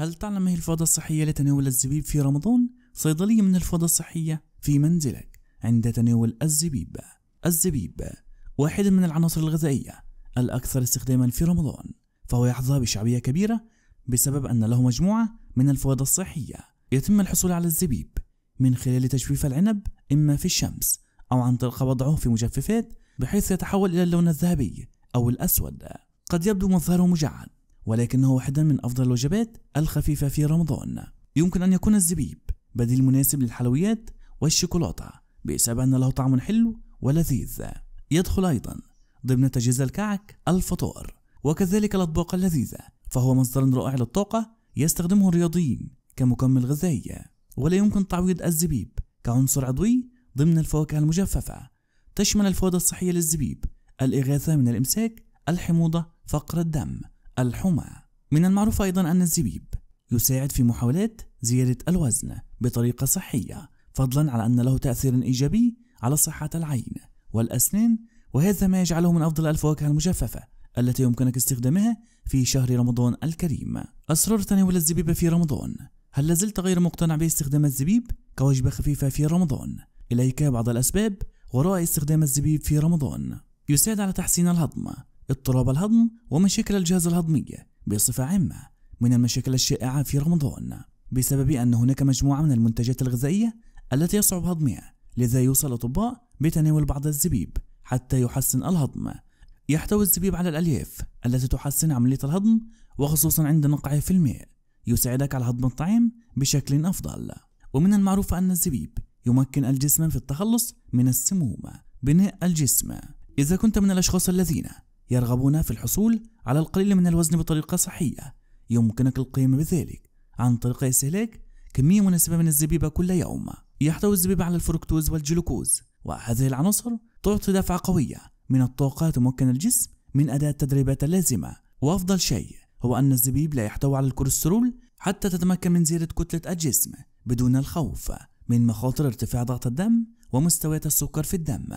هل تعلم ما هي الفوضى الصحية لتناول الزبيب في رمضان؟ صيدلية من الفوضى الصحية في منزلك عند تناول الزبيب. الزبيب واحد من العناصر الغذائية الأكثر استخداما في رمضان، فهو يحظى بشعبية كبيرة بسبب أن له مجموعة من الفوضى الصحية. يتم الحصول على الزبيب من خلال تجفيف العنب إما في الشمس أو عن طريق وضعه في مجففات بحيث يتحول إلى اللون الذهبي أو الأسود. قد يبدو مظهره مجعد ولكنه واحدا من أفضل الوجبات الخفيفة في رمضان يمكن أن يكون الزبيب بديل مناسب للحلويات والشوكولاتة بسبب أن له طعم حلو ولذيذ يدخل أيضا ضمن تجهيز الكعك الفطور وكذلك الأطباق اللذيذة فهو مصدر رائع للطاقة يستخدمه الرياضيين كمكمل غذائي ولا يمكن تعويض الزبيب كعنصر عضوي ضمن الفواكه المجففة تشمل الفوائد الصحية للزبيب الإغاثة من الإمساك الحموضة فقر الدم الحمى من المعروف أيضا أن الزبيب يساعد في محاولات زيادة الوزن بطريقة صحية فضلا على أن له تأثير إيجابي على صحة العين والأسنان وهذا ما يجعله من أفضل الفواكه المجففة التي يمكنك استخدامها في شهر رمضان الكريم أسرار تناول الزبيب في رمضان هل لازلت غير مقتنع باستخدام الزبيب كوجبة خفيفة في رمضان؟ إليك بعض الأسباب وراء استخدام الزبيب في رمضان يساعد على تحسين الهضم اضطراب الهضم ومشاكل الجهاز الهضمي بصفة عامة من المشاكل الشائعة في رمضان بسبب أن هناك مجموعة من المنتجات الغذائية التي يصعب هضمها لذا يوصى الأطباء بتناول بعض الزبيب حتى يحسن الهضم يحتوي الزبيب على الألياف التي تحسن عملية الهضم وخصوصا عند نقعه في الماء يساعدك على هضم الطعام بشكل أفضل ومن المعروف أن الزبيب يمكن الجسم في التخلص من السموم بناء الجسم إذا كنت من الأشخاص الذين يرغبون في الحصول على القليل من الوزن بطريقة صحية يمكنك القيام بذلك عن طريق استهلاك كمية مناسبة من الزبيبة كل يوم يحتوي الزبيب على الفركتوز والجلوكوز وهذه العناصر تعطي دفعة قوية من الطاقة تمكن الجسم من أداء التدريبات اللازمة وأفضل شيء هو أن الزبيب لا يحتوي على الكوليسترول حتى تتمكن من زيادة كتلة الجسم بدون الخوف من مخاطر ارتفاع ضغط الدم ومستويات السكر في الدم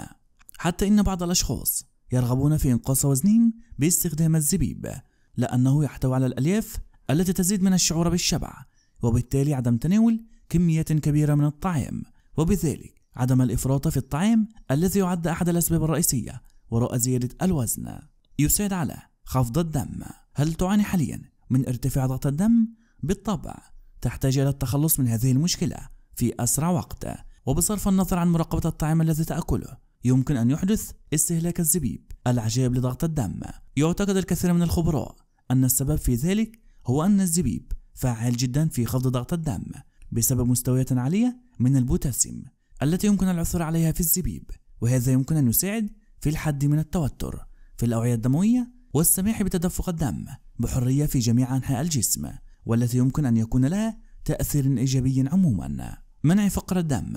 حتى إن بعض الأشخاص يرغبون في إنقاص وزنهم باستخدام الزبيب لأنه يحتوي على الألياف التي تزيد من الشعور بالشبع وبالتالي عدم تناول كميات كبيرة من الطعام وبذلك عدم الإفراط في الطعام الذي يعد أحد الأسباب الرئيسية وراء زيادة الوزن يساعد على خفض الدم هل تعاني حاليا من ارتفاع ضغط الدم؟ بالطبع تحتاج إلى التخلص من هذه المشكلة في أسرع وقت وبصرف النظر عن مراقبة الطعام الذي تأكله يمكن أن يحدث استهلاك الزبيب العجيب لضغط الدم يعتقد الكثير من الخبراء أن السبب في ذلك هو أن الزبيب فعال جدا في خفض ضغط الدم بسبب مستويات عالية من البوتاسيوم التي يمكن العثور عليها في الزبيب وهذا يمكن أن يساعد في الحد من التوتر في الأوعية الدموية والسماح بتدفق الدم بحرية في جميع أنحاء الجسم والتي يمكن أن يكون لها تأثير إيجابي عموما منع فقر الدم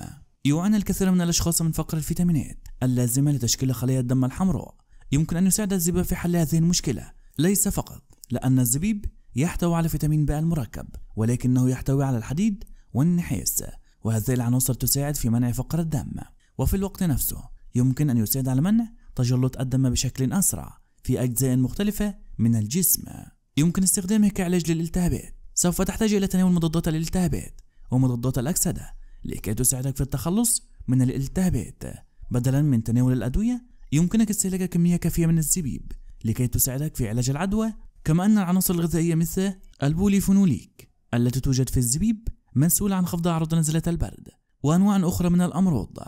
يعاني الكثير من الأشخاص من فقر الفيتامينات اللازمة لتشكيل خلايا الدم الحمراء يمكن أن يساعد الزبيب في حل هذه المشكلة ليس فقط لأن الزبيب يحتوي على فيتامين باء المركب ولكنه يحتوي على الحديد والنحاس وهذه العناصر تساعد في منع فقر الدم وفي الوقت نفسه يمكن أن يساعد على منع تجلط الدم بشكل أسرع في أجزاء مختلفة من الجسم يمكن استخدامه كعلاج للالتهابات سوف تحتاج إلى تناول مضادات الالتهابات ومضادات الأكسدة لكي تساعدك في التخلص من الالتهابات بدلا من تناول الأدوية يمكنك استهلاك كمية كافية من الزبيب لكي تساعدك في علاج العدوى كما أن العناصر الغذائية مثل البوليفونوليك التي توجد في الزبيب مسؤولة عن خفض أعراض نزلة البرد وأنواع أخرى من الأمراض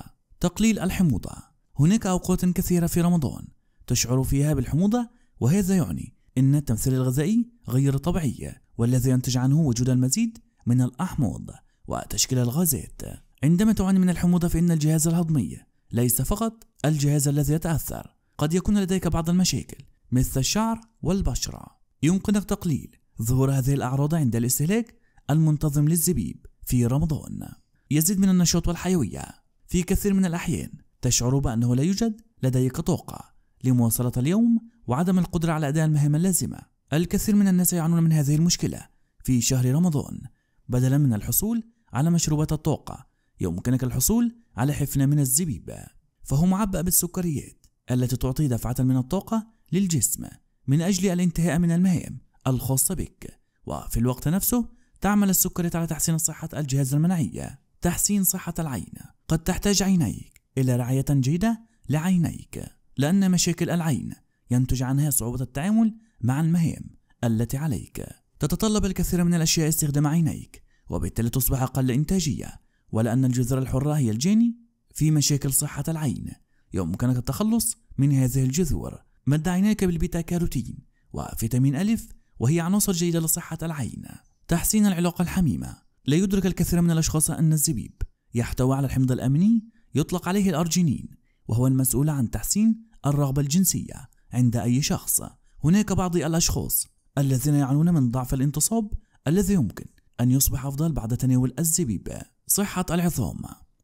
تقليل الحموضة هناك أوقات كثيرة في رمضان تشعر فيها بالحموضة وهذا يعني أن التمثيل الغذائي غير طبيعي والذي ينتج عنه وجود المزيد من الأحماض وتشكيل الغازات عندما تعاني من الحموضة فإن الجهاز الهضمي ليس فقط الجهاز الذي يتأثر قد يكون لديك بعض المشاكل مثل الشعر والبشرة يمكنك تقليل ظهور هذه الأعراض عند الاستهلاك المنتظم للزبيب في رمضان يزيد من النشاط والحيوية في كثير من الأحيان تشعر بأنه لا يوجد لديك طاقة لمواصلة اليوم وعدم القدرة على أداء المهام اللازمة الكثير من الناس يعانون من هذه المشكلة في شهر رمضان بدلا من الحصول على مشروبات الطاقة يمكنك الحصول على حفنة من الزبيب فهو معبأ بالسكريات التي تعطي دفعة من الطاقة للجسم من أجل الانتهاء من المهام الخاصة بك وفي الوقت نفسه تعمل السكريات على تحسين صحة الجهاز المناعي تحسين صحة العين قد تحتاج عينيك إلى رعاية جيدة لعينيك لأن مشاكل العين ينتج عنها صعوبة التعامل مع المهام التي عليك تتطلب الكثير من الأشياء استخدام عينيك وبالتالي تصبح أقل إنتاجية ولأن الجذر الحرة هي الجيني في مشاكل صحة العين يمكنك التخلص من هذه الجذور مد عينيك بالبيتا كاروتين وفيتامين ألف وهي عناصر جيدة لصحة العين تحسين العلاقة الحميمة لا يدرك الكثير من الأشخاص أن الزبيب يحتوي على الحمض الأميني يطلق عليه الأرجينين وهو المسؤول عن تحسين الرغبة الجنسية عند أي شخص هناك بعض الأشخاص الذين يعانون من ضعف الانتصاب الذي يمكن أن يصبح أفضل بعد تناول الزبيب صحة العظام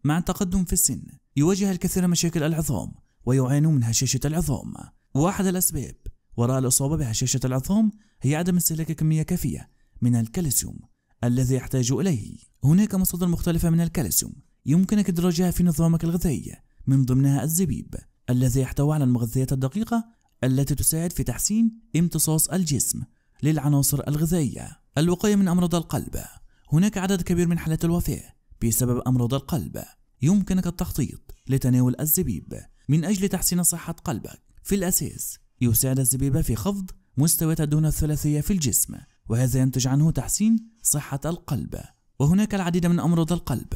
مع التقدم في السن يواجه الكثير مشاكل العظام ويعانون من هشاشة العظام وأحد الأسباب وراء الإصابة بهشاشة العظام هي عدم استهلاك كمية كافية من الكالسيوم الذي يحتاج إليه هناك مصادر مختلفة من الكالسيوم يمكنك إدراجها في نظامك الغذائي من ضمنها الزبيب الذي يحتوي على المغذيات الدقيقة التي تساعد في تحسين امتصاص الجسم للعناصر الغذائية الوقاية من أمراض القلب هناك عدد كبير من حالات الوفاة بسبب أمراض القلب يمكنك التخطيط لتناول الزبيب من أجل تحسين صحة قلبك في الأساس يساعد الزبيب في خفض مستويات الدهون الثلاثية في الجسم وهذا ينتج عنه تحسين صحة القلب وهناك العديد من أمراض القلب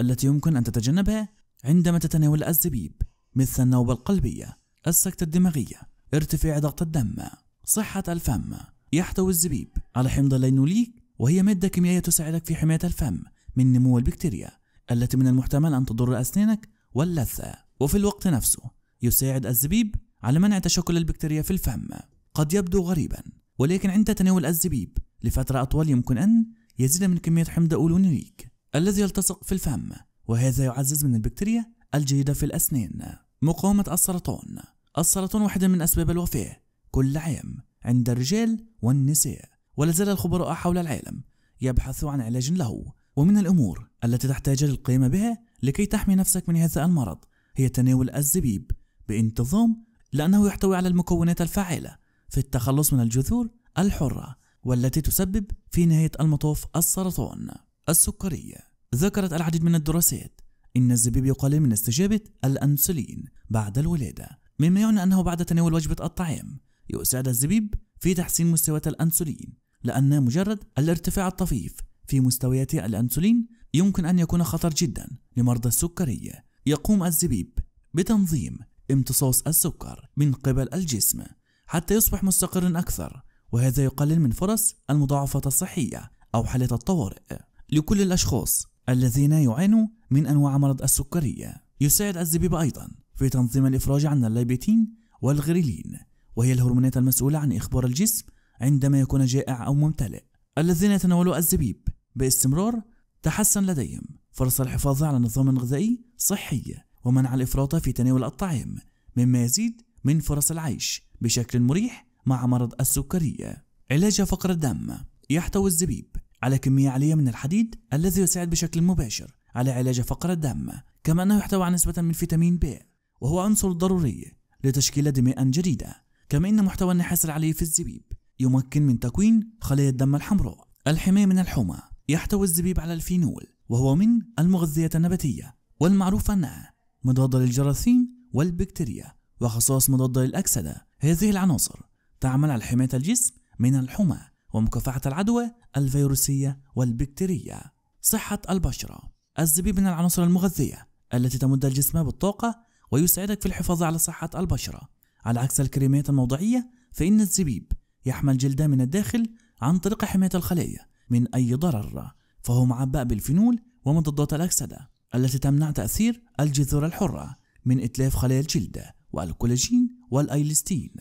التي يمكن أن تتجنبها عندما تتناول الزبيب مثل النوبة القلبية السكتة الدماغية ارتفاع ضغط الدم صحة الفم يحتوي الزبيب على حمض اللينوليك وهي مادة كيميائية تساعدك في حماية الفم من نمو البكتيريا التي من المحتمل أن تضر أسنانك واللثة وفي الوقت نفسه يساعد الزبيب على منع تشكل البكتيريا في الفم قد يبدو غريبا ولكن عند تناول الزبيب لفترة أطول يمكن أن يزيد من كمية حمض أولونيك الذي يلتصق في الفم وهذا يعزز من البكتيريا الجيدة في الأسنان مقاومة السرطان السرطان واحدة من أسباب الوفاة كل عام عند الرجال والنساء ولا زال الخبراء حول العالم يبحثوا عن علاج له ومن الأمور التي تحتاج للقيام بها لكي تحمي نفسك من هذا المرض هي تناول الزبيب بانتظام لأنه يحتوي على المكونات الفعالة في التخلص من الجذور الحرة والتي تسبب في نهاية المطاف السرطان السكري ذكرت العديد من الدراسات إن الزبيب يقلل من استجابة الأنسولين بعد الولادة مما يعني أنه بعد تناول وجبة الطعام يساعد الزبيب في تحسين مستويات الأنسولين لأن مجرد الارتفاع الطفيف في مستويات الأنسولين يمكن أن يكون خطر جدا لمرضى السكرية يقوم الزبيب بتنظيم امتصاص السكر من قبل الجسم حتى يصبح مستقرا أكثر وهذا يقلل من فرص المضاعفات الصحية أو حالة الطوارئ لكل الأشخاص الذين يعانوا من أنواع مرض السكرية يساعد الزبيب أيضا في تنظيم الإفراج عن الليبيتين والغريلين وهي الهرمونات المسؤولة عن إخبار الجسم عندما يكون جائع أو ممتلئ الذين يتناولوا الزبيب باستمرار تحسن لديهم فرص الحفاظ على نظام غذائي صحي ومنع الإفراط في تناول الطعام مما يزيد من فرص العيش بشكل مريح مع مرض السكرية علاج فقر الدم يحتوي الزبيب على كمية عالية من الحديد الذي يساعد بشكل مباشر على علاج فقر الدم كما أنه يحتوي على نسبة من فيتامين ب وهو عنصر ضروري لتشكيل دماء جديدة كما أن محتوى النحاس العالي في الزبيب يمكن من تكوين خلايا الدم الحمراء الحماية من الحمى يحتوي الزبيب على الفينول وهو من المغذيات النباتية والمعروف أنها مضادة للجراثيم والبكتيريا وخصائص مضادة للأكسدة هذه العناصر تعمل على حماية الجسم من الحمى ومكافحة العدوى الفيروسية والبكتيرية صحة البشرة الزبيب من العناصر المغذية التي تمد الجسم بالطاقة ويساعدك في الحفاظ على صحة البشرة على عكس الكريمات الموضعية فإن الزبيب يحمل جلدا من الداخل عن طريق حماية الخلايا من أي ضرر فهو معبأ بالفينول ومضادات الأكسدة التي تمنع تأثير الجذور الحرة من إتلاف خلايا الجلد والكولاجين والأيلستين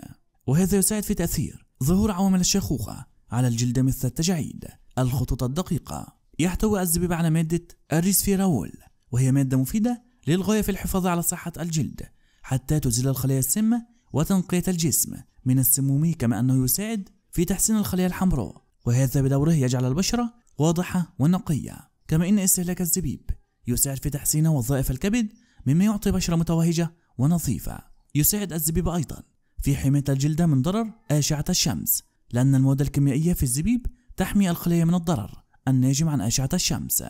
وهذا يساعد في تأثير ظهور عوامل الشيخوخة على الجلد مثل التجاعيد الخطوط الدقيقة يحتوي الزبيب على مادة الريسفيراول وهي مادة مفيدة للغاية في الحفاظ على صحة الجلد حتى تزيل الخلايا السامة وتنقية الجسم من السموم كما أنه يساعد في تحسين الخلية الحمراء وهذا بدوره يجعل البشرة واضحة ونقية كما أن استهلاك الزبيب يساعد في تحسين وظائف الكبد مما يعطي بشرة متوهجة ونظيفة يساعد الزبيب أيضا في حماية الجلد من ضرر أشعة الشمس لأن المواد الكيميائية في الزبيب تحمي الخلية من الضرر الناجم عن أشعة الشمس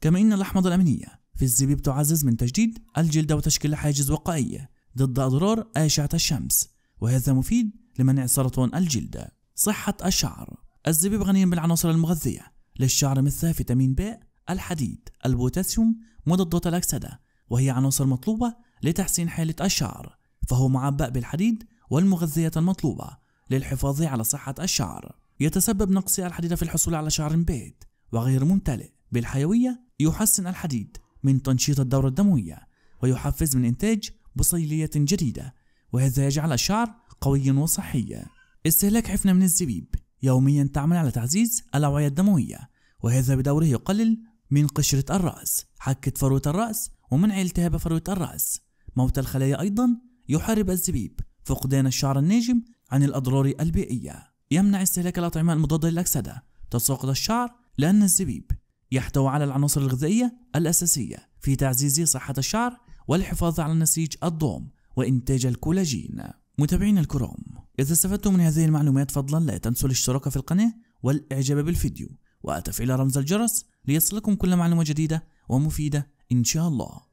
كما أن الأحماض الأمينية في الزبيب تعزز من تجديد الجلد وتشكيل حاجز وقائي ضد أضرار أشعة الشمس وهذا مفيد لمنع سرطان الجلد صحة الشعر الزبيب غني بالعناصر المغذية للشعر مثل فيتامين ب الحديد البوتاسيوم مضادات الأكسدة وهي عناصر مطلوبة لتحسين حالة الشعر فهو معبأ بالحديد والمغذيات المطلوبة للحفاظ على صحة الشعر يتسبب نقص الحديد في الحصول على شعر بيض وغير ممتلئ بالحيوية يحسن الحديد من تنشيط الدورة الدموية ويحفز من إنتاج بصيلية جديدة وهذا يجعل الشعر قويا وصحيا استهلاك حفنة من الزبيب يوميا تعمل على تعزيز الأوعية الدموية وهذا بدوره يقلل من قشرة الرأس حكة فروة الرأس ومنع التهاب فروة الرأس موت الخلايا أيضا يحارب الزبيب فقدان الشعر الناجم عن الأضرار البيئية يمنع استهلاك الأطعمة المضادة للأكسدة تساقط الشعر لأن الزبيب يحتوي على العناصر الغذائية الأساسية في تعزيز صحة الشعر والحفاظ على نسيج الضوم وإنتاج الكولاجين متابعين الكرام إذا استفدتم من هذه المعلومات فضلا لا تنسوا الاشتراك في القناة والإعجاب بالفيديو وتفعيل رمز الجرس ليصلكم كل معلومة جديدة ومفيدة إن شاء الله